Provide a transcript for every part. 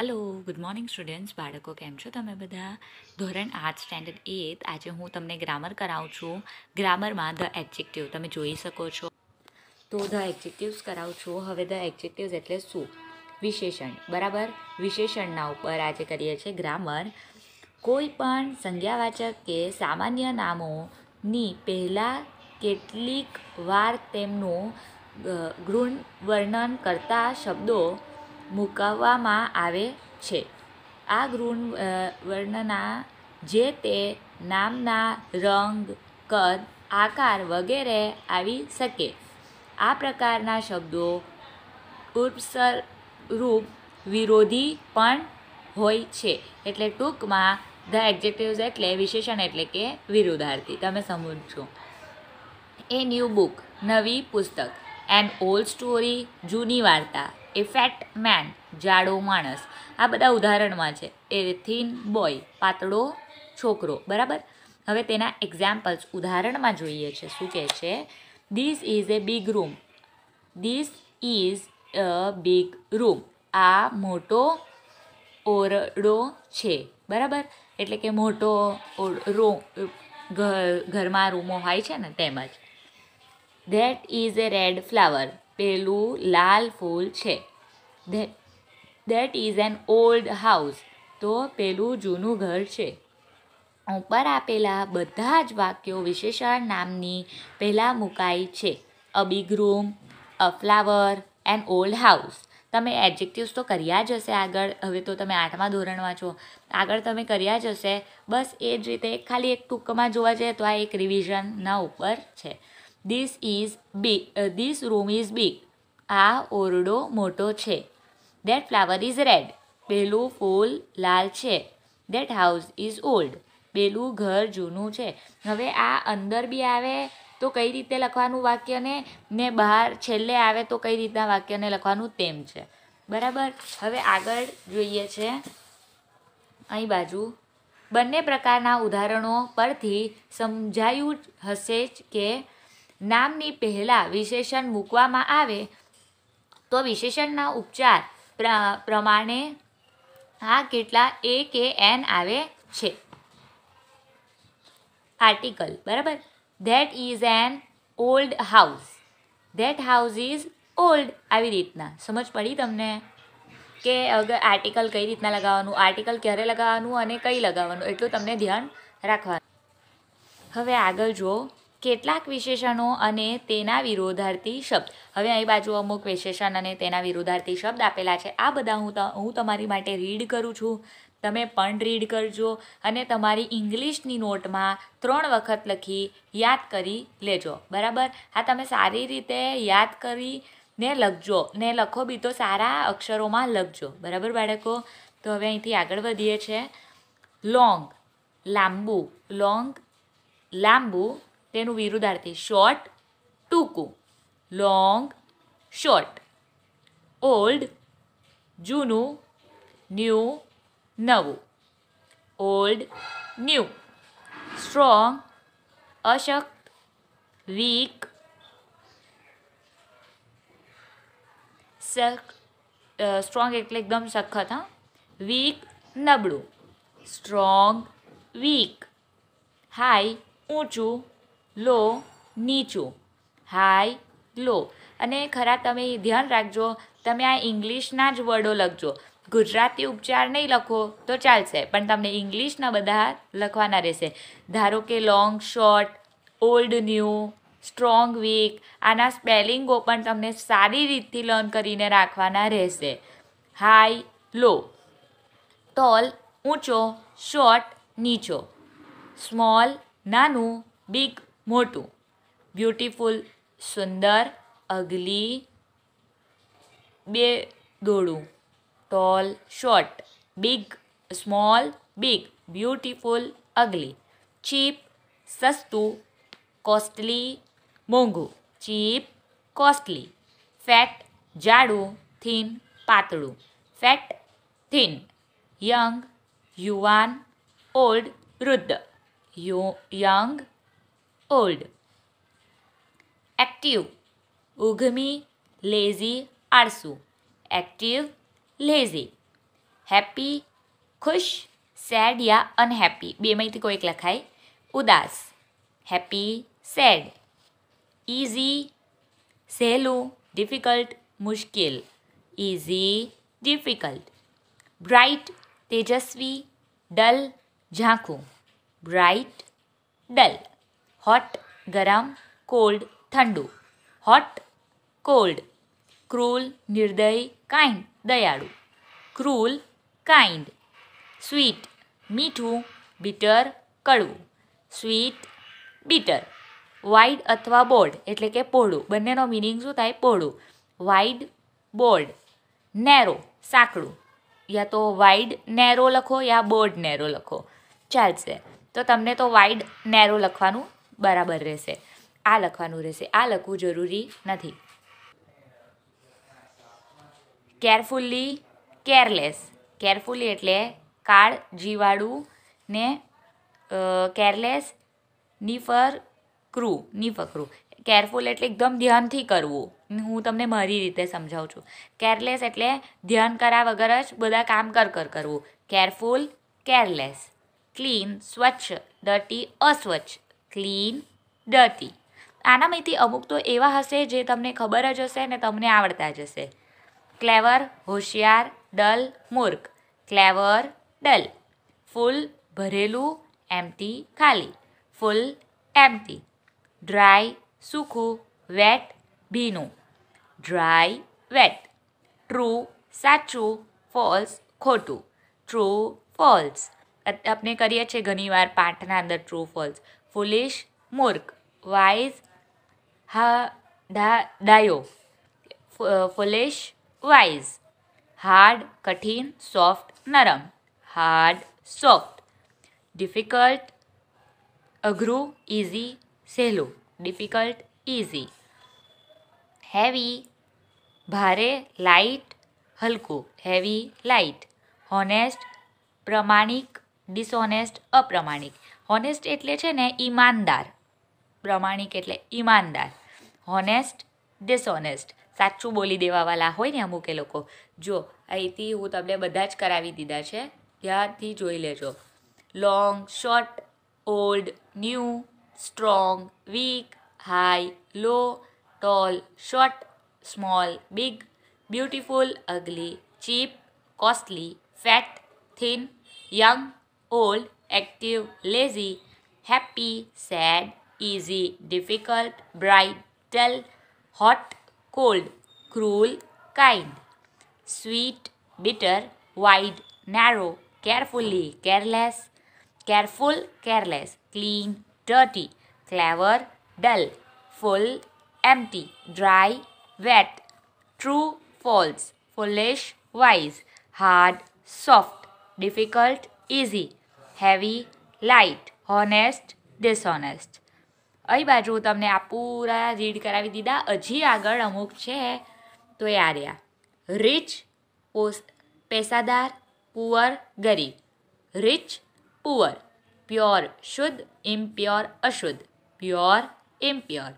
Hello good morning students બાળકો કેમ છો તમે બધા ધોરણ આઠ સ્ટેન્ડર્ડ એથ આજે હું તમને ગ્રામર કરાવું છું ગ્રામરમાં ધ એડજેક્ટિવ તમે જોઈ શકો છો તો ધ એડજેક્ટિવ્સ કરાવું છું હવે ધ એડજેક્ટિવ્સ એટલે શું વિશેષણ બરાબર વિશેષણના ઉપર આજે કરીએ છીએ ગ્રામર કોઈ પણ સંજ્ઞાવાચક કે સામાન્ય નામોની પહેલાં કેટલીક વાર તેમનું ગૃણ વર્ણન કરતા શબ્દો મૂકવામાં આવે છે આ ગૃહ વર્ણના જે તે નામના રંગ કદ આકાર વગેરે આવી શકે આ પ્રકારના શબ્દો ઉપસરૂપ વિરોધી પણ હોય છે એટલે ટૂંકમાં ધ એડજેક્ટિવ્સ એટલે વિશેષણ એટલે કે વિરુદ્ધાર્થી તમે સમજો એ ન્યૂ બુક નવી પુસ્તક એન્ડ ઓલ્ડ સ્ટોરી જૂની વાર્તા એ ફેટ મેન જાડો માણસ આ બધા ઉદાહરણમાં છે એ થીન બોય પાતળો છોકરો બરાબર હવે તેના એક્ઝામ્પલ્સ ઉદાહરણમાં જોઈએ છે શું કહે છે this is a big room this is a big room આ મોટો ઓરડો છે બરાબર એટલે કે મોટો રૂમ ઘર ઘરમાં રૂમો હોય છે ને તેમ જ that is a red flower પેલું લાલ ફૂલ છે that is an old house તો પેલું જૂનું ઘર છે ઉપર આપેલા બધા જ વાક્યો વિશેષણ નામની પહેલાં મુકાય છે a big room a flower an old house તમે એડજેક્ટિવ્સ તો કર્યા જ હશે આગળ હવે તો તમે આઠમા ધોરણમાં છો આગળ તમે કર્યા જ હશે બસ એ જ રીતે ખાલી એક ટૂંકમાં જોવા જઈએ તો આ એક રિવિઝનના ઉપર છે this is big this room is big આ ઓરડો મોટો છે દેટ ફ્લાવર ઇઝ રેડ પેલું ફૂલ લાલ છે દેટ હાઉસ ઇઝ ઓલ્ડ પેલું ઘર જૂનું છે હવે આ અંદર બી આવે તો કઈ રીતે લખવાનું વાક્યને ને બહાર છેલ્લે આવે તો કઈ રીતના વાક્યને લખવાનું તેમ છે બરાબર હવે આગળ જોઈએ છે અહીં બાજુ બંને પ્રકારના ઉદાહરણો પરથી સમજાયું હશે જ કે નામની પહેલાં વિશેષણ મૂકવામાં આવે તો વિશેષણના ઉપચાર પ્રમાણે આ કેટલા એ કે એન આવે છે આર્ટિકલ બરાબર that is an old house that house is old આવી રીતના સમજ પડી તમને કે અગર આર્ટિકલ કઈ રીતના લગાવવાનું આર્ટિકલ ક્યારે લગાવવાનું અને કઈ લગાવવાનું એટલું તમને ધ્યાન રાખવાનું હવે આગળ જુઓ કેટલાક વિશેષણો અને તેના વિરોધાર્થી શબ્દ હવે અહીં બાજુ અમુક વિશેષણ અને તેના વિરોધાર્થી શબ્દ આપેલા છે આ બધા હું હું તમારી માટે રીડ કરું છું તમે પણ રીડ કરજો અને તમારી ઇંગ્લિશની નોટમાં ત્રણ વખત લખી યાદ કરી લેજો બરાબર આ તમે સારી રીતે યાદ કરી ને લખજો ને લખો બી તો સારા અક્ષરોમાં લખજો બરાબર બાળકો તો હવે અહીંથી આગળ વધીએ છે લોંગ લાંબુ લોંગ લાંબુ તેનું વિરુદ્ધાર્થી શોર્ટ ટૂંકું લોંગ શોર્ટ ઓલ્ડ જૂનું ન્યૂ નવું ઓલ્ડ ન્યૂ સ્ટ્રોંગ અશક્ત વીક સ્ટ્રોંગ એટલે એકદમ સખત હા વીક નબળું સ્ટ્રોંગ વીક હાઈ ઊંચું લો નીચું હાઈ લો અને ખરા તમે ધ્યાન રાખજો તમે આ ઇંગ્લિશના જ વર્ડો લખજો ગુજરાતી ઉપચાર નહીં લખો તો ચાલશે પણ તમને ઇંગ્લિશના બધા લખવાના રહેશે ધારો કે long short old new strong weak આના સ્પેલિંગો પણ તમને સારી રીતથી લર્ન કરીને રાખવાના રહેશે હાઈ લો ટોલ ઊંચો શોર્ટ નીચો સ્મોલ નાનું બિગ मोटू ब्यूटिफुल सुंदर अगली बे tall short big small big beautiful ugly cheap सस्तू कॉस्टली मोंगू चीप कॉस्टली फेट जाड़ू थीन पातड़ू फेट थीन यंग युवान ओल्ड वृद्ध यू यंग ओल्ड एक्टिव उघमी लेजी आरसू एक्टिव लेजी हैप्पी खुश सैड या अनहैप्पी बे में कोई एक लखाए उदास हैप्पी सैड ईजी सहलू डिफिकल्ट मुश्किल ईजी डिफिकल्ट ब्राइट तेजस्वी डल झांकू ब्राइट डल હોટ ગરમ કોલ્ડ ઠંડુ હોટ કોલ્ડ ક્રૂલ નિર્દય કાઇન્ડ દયાળુ ક્રૂલ કાઇન્ડ સ્વીટ મીઠું બીટર કડવું સ્વીટ બીટર વાઇડ અથવા બોર્ડ એટલે કે પહોળું બંનેનો મિનિંગ શું થાય પહોળું વાઇડ બોર્ડ નેરો સાંકડું યા તો વાઇડ નેરો લખો યા બોર્ડ નેરો લખો ચાલશે તો તમને તો વાઇડ નેરો લખવાનું બરાબર રહેશે આ લખવાનું રહેશે આ લખવું જરૂરી નથી કેરફુલ્લી કેરલેસ કેરફુલી એટલે કાળ જીવાળું ને કેરલેસ નીફર ક્રુ નીફકરું કેરફુલ એટલે એકદમ ધ્યાનથી કરવું હું તમને મારી રીતે સમજાવું છું કેરલેસ એટલે ધ્યાન કરા વગર જ બધા કામ કર કર કરવું કેરફુલ કેરલેસ ક્લીન સ્વચ્છ ડર્ટી અસ્વચ્છ ક્લીન ડર્ટી આનામાંથી અમુક તો એવા હશે જે તમને ખબર જ હશે ને તમને આવડતા જ હશે ક્લેવર હોશિયાર ડલ મૂર્ખ ક્લેવર ડલ ફૂલ ભરેલું એમટી ખાલી ફૂલ એમટી ડ્રાય સૂકું વેટ ભીનું ડ્રાય વેટ ટ્રુ સાચું ફોલ્સ ખોટું ટ્રુ ફોલ્સ આપણે કરીએ છીએ ઘણીવાર પાઠના અંદર ટ્રુ ફોલ્સ ફુલિશ મૂર્ખ વાઇઝ હા ધા ડાયો ફુલિશ વાઇઝ હાર્ડ કઠિન સોફ્ટ નરમ હાર્ડ સોફ્ટ ડિફિકલ્ટ અઘરું ઇઝી સહેલું ડિફિકલ્ટ ઇઝી હેવી ભારે લાઇટ હલકું હેવી લાઇટ હોનેસ્ટ પ્રમાણિક ડિસઓનેસ્ટ અપ્રમાણિક હોનેસ્ટ એટલે છે ને ઈમાનદાર પ્રમાણિક એટલે ઈમાનદાર હોનેસ્ટ ડિસઓનેસ્ટ સાચું બોલી દેવાવાળા હોય ને અમુક એ લોકો જો અહીંથી હું તમને બધા જ કરાવી દીધા છે ત્યાંથી જોઈ લેજો long short old new strong weak high low tall short small big beautiful ugly cheap costly fat thin young old active, lazy, happy, sad, easy, difficult, bright, dull, hot, cold, cruel, kind, sweet, bitter, wide, narrow, carefully, careless, careful, careless, clean, dirty, clever, dull, full, empty, dry, wet, true, false, foolish, wise, hard, soft, difficult, easy, heavy light honest dishonest અહીં બાજુ હું તમને આ પૂરા read કરાવી દીધા હજી આગળ અમુક છે તો એ આ રહ્યા રિચ પેસાદાર પુઅર ગરીબ રિચ પુઅર પ્યોર શુદ્ધ ઇમ્પ્યોર અશુદ્ધ પ્યોર ઇમ્પ્યોર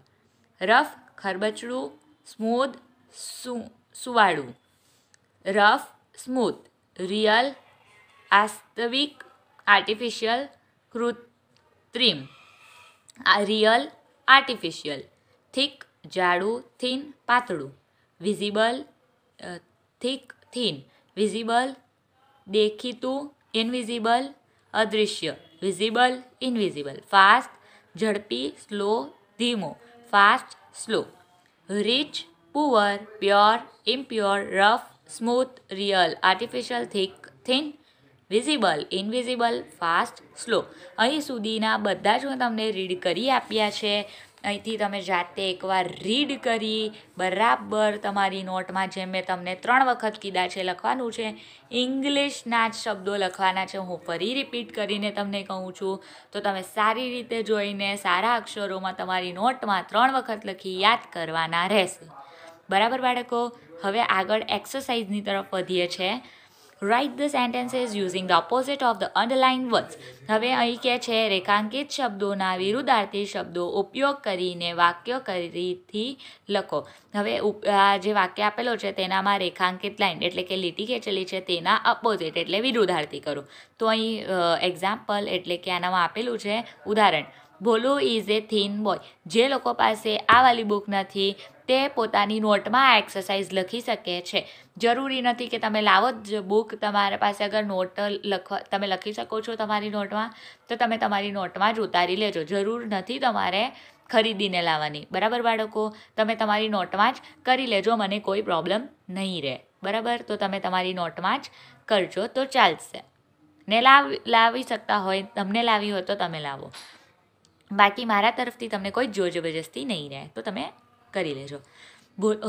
રફ ખરબચડું સ્મૂધ સુવાળું રફ સ્મૂથ રિયલ આસ્તવિક આર્ટિફિશિયલ કૃત્રિમ રિયલ આર્ટિફિશિયલ થિક જાડું થીન પાતળું વિઝિબલ થિક થીન વિઝિબલ દેખીતું ઇનવિઝિબલ અદૃશ્ય વિઝિબલ ઇનવિઝિબલ ફાસ્ટ ઝડપી સ્લો ધીમો fast slow rich poor pure impure rough smooth real artificial thick thin visible invisible fast slow અહીં સુધીના બધા જ હું તમને રીડ કરી આપ્યા છે અહીંથી તમે જાતે એકવાર રીડ કરી બરાબર તમારી નોટમાં જેમ મેં તમને ત્રણ વખત કીધા છે લખવાનું છે ઇંગ્લિશના જ શબ્દો લખવાના છે હું ફરી રિપીટ કરીને તમને કહું છું તો તમે સારી રીતે જોઈને સારા અક્ષરોમાં તમારી નોટમાં ત્રણ વખત લખી યાદ કરવાના રહેશે બરાબર બાળકો હવે આગળ એક્સરસાઇઝની તરફ વધીએ છીએ write the sentences using the opposite of the underline words હવે અહીં કહે છે રેખાંકિત શબ્દોના વિરુદ્ધાર્થી શબ્દો ઉપયોગ કરીને વાક્ય કરીથી લખો હવે આ જે વાક્ય આપેલો છે તેનામાં રેખાંકિત લાઇન એટલે કે લીટી ખેંચેલી છે તેના અપોઝિટ એટલે વિરુદ્ધાર્થી કરો તો અહીં એક્ઝામ્પલ એટલે કે આનામાં આપેલું છે ઉદાહરણ Bholu is a thin boy જે લોકો પાસે આ વાલી બુક નથી તે પોતાની નોટમાં આ એક્સરસાઇઝ લખી શકે છે જરૂરી નથી કે તમે લાવો જ બુક તમારા પાસે અગર નોટ લખવા તમે લખી શકો છો તમારી નોટમાં તો તમે તમારી નોટમાં જ ઉતારી લેજો જરૂર નથી તમારે ખરીદીને લાવવાની બરાબર બાળકો તમે તમારી નોટમાં જ કરી લેજો મને કોઈ પ્રોબ્લેમ નહીં રહે બરાબર તો તમે તમારી નોટમાં જ કરજો તો ચાલશે ને લાવ લાવી શકતા હોય તમને લાવી હોય તો તમે લાવો બાકી મારા તરફથી તમને કોઈ જો જબરજસ્તી નહીં રહે તો તમે કરી લેજો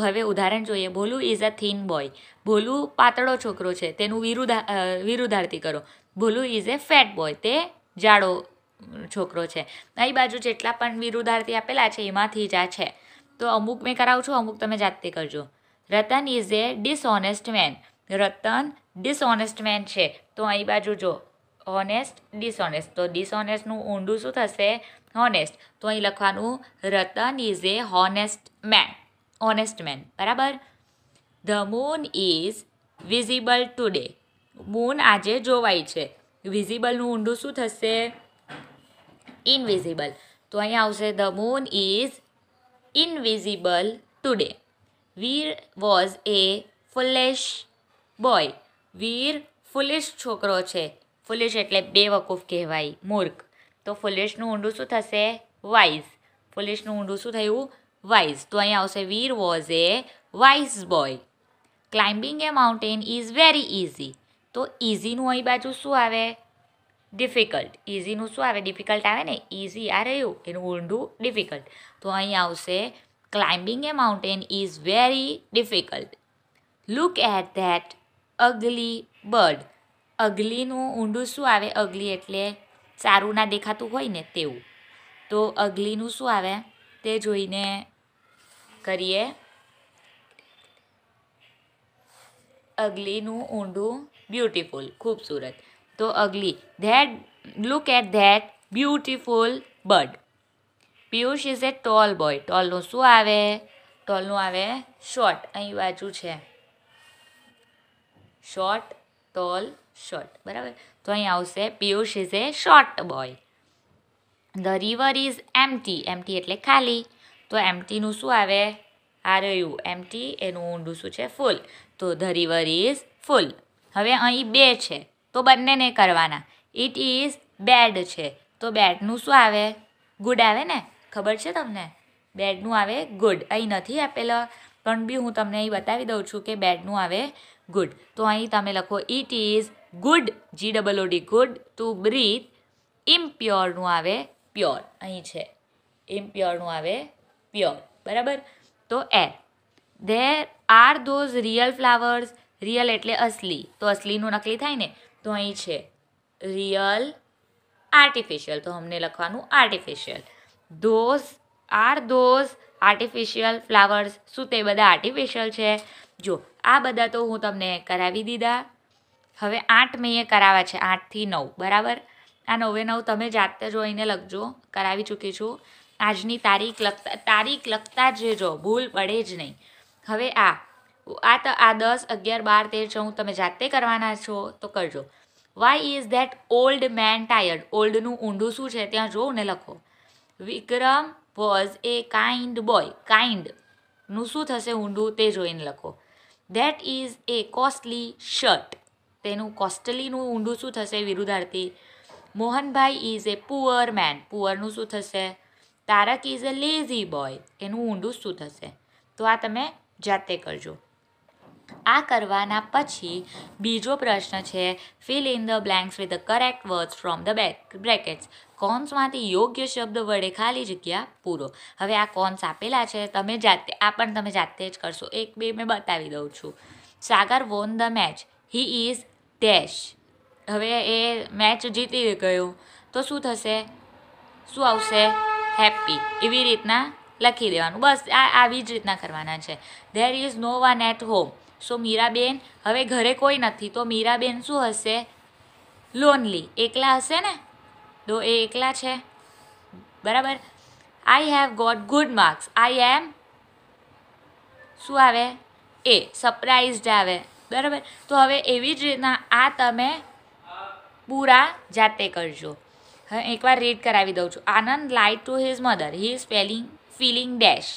હવે ઉદાહરણ જોઈએ Bholu is a thin boy Bholu પાતળો છોકરો છે તેનું વિરુદા વિરુદ્ધાર્થી કરો Bholu is a fat boy તે જાડો છોકરો છે અહીં બાજુ જેટલા પણ વિરુદ્ધાર્થી આપેલા છે એમાંથી જ આ છે તો અમુક મેં કરાવું છું અમુક તમે જાતે કરજો Ratan is a dishonest man Ratan dishonest man છે તો અહીં બાજુ જો હોનેસ્ટ ડિસઓનેસ્ટ તો ડિસઓનેસ્ટનું ઊંડું શું થશે હોનેસ્ટ તો અહીં લખવાનું Ratan is a honest man honest man બરાબર the moon is visible today moon આજે જોવાય છે વિઝિબલનું ઊંડું શું થશે ઇનવિઝિબલ તો અહીં આવશે the moon is invisible today Veer was a foolish boy Veer foolish છોકરો છે ફુલિશ એટલે બેવકૂફ કહેવાય મૂર્ખ તો ફુલિશનું ઊંડું શું થશે વાઇઝ ફુલિશનું ઊંડું શું થયું વાઇઝ તો અહીંયા આવશે Veer was a wise boy climbing a mountain is very easy તો ઇઝીનું અહીં બાજુ શું આવે ડિફિકલ્ટ ઇઝીનું શું આવે ડિફિકલ્ટ આવે ને ઇઝી આ રહ્યું એનું ઊંડું ડિફિકલ્ટ તો અહીં આવશે climbing a mountain is very difficult look at that ugly bird અગલીનું ઊંડું શું આવે અગલી એટલે સારું ના દેખાતું હોય ને તેવું તો અગલીનું શું આવે તે જોઈને કરીએ અગલીનું ઊંડું બ્યુટીફુલ ખૂબસૂરત તો ugly that look at that beautiful bird Piyush is a tall boy ટોલનું શું આવે ટોલનું આવે શોર્ટ અહીં બાજુ છે શોર્ટ ટોલ શોર્ટ બરાબર તો અહીં આવશે Piyush is a short boy the river is empty empty એટલે ખાલી તો એમટીનું શું આવે આ રહ્યું એમટી એનું ઊંડું શું છે ફૂલ તો ધ રિવર ઇઝ ફૂલ હવે અહીં બે છે તો બંનેને કરવાના ઇટ ઇઝ બેડ છે તો બેડનું શું આવે ગુડ આવે ને ખબર છે તમને બેડનું આવે ગુડ અહીં નથી આપેલા પણ બી હું તમને અહીં બતાવી દઉં છું કે બેડનું આવે ગુડ તો અહીં તમે લખો it is good G double O D good to breathe ઇમ્પ્યોરનું આવે પ્યોર અહીં છે ઇમ્પ્યોરનું આવે પ્યોર બરાબર તો are there are those real flowers real એટલે અસલી તો અસલીનું નકલી થાય ને તો અહીં છે રિયલ આર્ટિફિશિયલ તો અમને લખવાનું artificial those are those artificial flowers શું તે બધા આર્ટિફિશિયલ છે જો આ બધા તો હું તમને કરાવી દીધા હવે આઠ મેએ કરાવ્યા છે આઠથી નવ બરાબર આ નવે નવ તમે જાતે જોઈને લખજો કરાવી ચૂકી છું આજની તારીખ લખતા તારીખ લખતા જ જો ભૂલ પડે જ નહીં હવે આ આ તો આ દસ અગિયાર બાર તેર ચૌદ તમે જાતે કરવાના છો તો કરજો why is that old man tired ઓલ્ડનું ઊંડું શું છે ત્યાં જોઉં ને લખો Vikram was a kind boy કાઇન્ડનું શું થશે ઊંડું તે જોઈને લખો that is a costly shirt તેનું કોસ્ટલીનું ઊંડું શું થશે વિરુદ્ધાર્થી Mohanbhai is a poor man પુઅરનું શું થશે Tarak is a lazy boy એનું ઊંડું શું થશે તો આ તમે જાતે કરજો આ કરવાના પછી બીજો પ્રશ્ન છે fill in the blanks with the correct words from the back brackets કોન્સમાંથી યોગ્ય શબ્દ વડે ખાલી જગ્યા પૂરો હવે આ કોન્સ આપેલા છે તમે જાતે આ પણ તમે જાતે જ કરશો એક બે મેં બતાવી દઉં છું Sagar won the match he is dash હવે એ મેચ જીતી ગયું તો શું થશે શું આવશે હેપી એવી રીતના લખી દેવાનું બસ આ આવી જ રીતના કરવાના છે there is no one at home so Miraben હવે ઘરે કોઈ નથી તો મીરાબેન શું હશે લોનલી એકલા હશે ને તો એ એકલા છે બરાબર I have got good marks I am શું આવે એ સરપ્રાઇઝડ આવે બરાબર તો હવે એવી જ રીતના આ તમે પૂરા જાતે કરજો હવે એકવાર રીડ કરાવી દઉં છું Anand lied to his mother he is failing feeling dash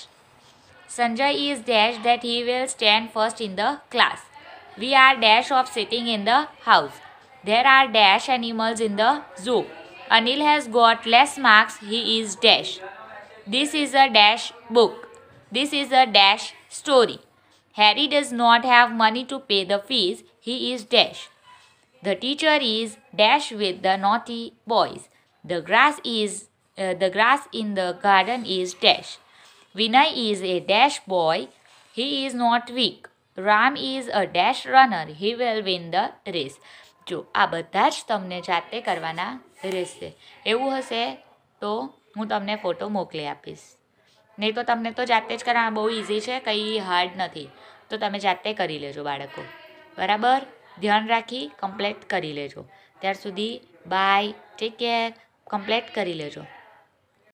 Sanjay is dash that he will stand first in the class we are dash of sitting in the house there are dash animals in the zoo Anil has got less marks he is dash this is a dash book this is a dash story Harry does not have money to pay the fees. He is dash. The teacher is dash with the naughty boys. The grass is uh, the grass in the garden is dash. Vinay is a dash boy. He is not weak. Ram is a dash runner he will win the race જો આ બધા જ તમને જાતે કરવાના રહેશે એવું હશે તો હું તમને ફોટો મોકલી આપીશ નહીં તો તમને તો જાતે જ કરવા બહુ ઇઝી છે કંઈ હાર્ડ નથી તો તમે જાતે કરી લેજો બાળકો બરાબર ધ્યાન રાખી કમ્પ્લેટ કરી લેજો ત્યાર સુધી બાય ટેક કેર કમ્પ્લેટ કરી લેજો